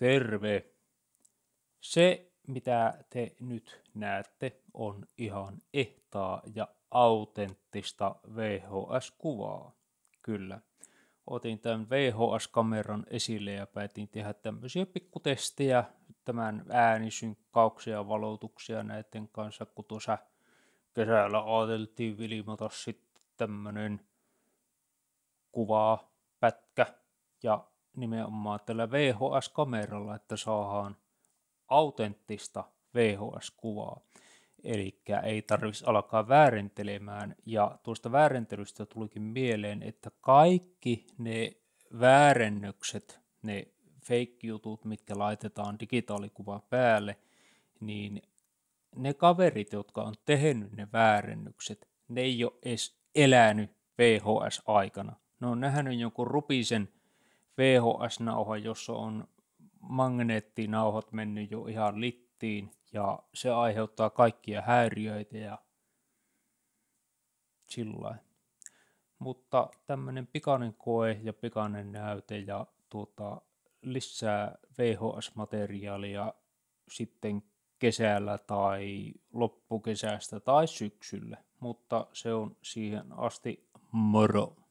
Terve! Se, mitä te nyt näette, on ihan ehtaa ja autenttista VHS-kuvaa. Kyllä. Otin tämän VHS-kameran esille ja päätin tehdä tämmöisiä pikkutestejä, tämän äänisynkkauksia ja valotuksia näiden kanssa, kun tuossa kesällä ajateltiin vilimata sitten tämmöinen kuva, pätkä ja nimenomaan tällä VHS-kameralla, että saadaan autenttista VHS-kuvaa. Eli ei tarvitsisi alkaa väärentelemään. Ja tuosta väärentelystä tulikin mieleen, että kaikki ne väärennökset, ne fake-jutut, mitkä laitetaan digitaalikuvan päälle, niin ne kaverit, jotka on tehnyt ne väärennykset, ne ei ole edes elänyt VHS-aikana. Ne on nähnyt jonkun rupisen VHS-nauha, jossa on magneettinauhat mennyt jo ihan littiin ja se aiheuttaa kaikkia häiriöitä ja sillä Mutta tämmöinen pikainen koe ja pikainen näyte ja tuota, lisää VHS-materiaalia sitten kesällä tai loppukesästä tai syksyllä, mutta se on siihen asti moro.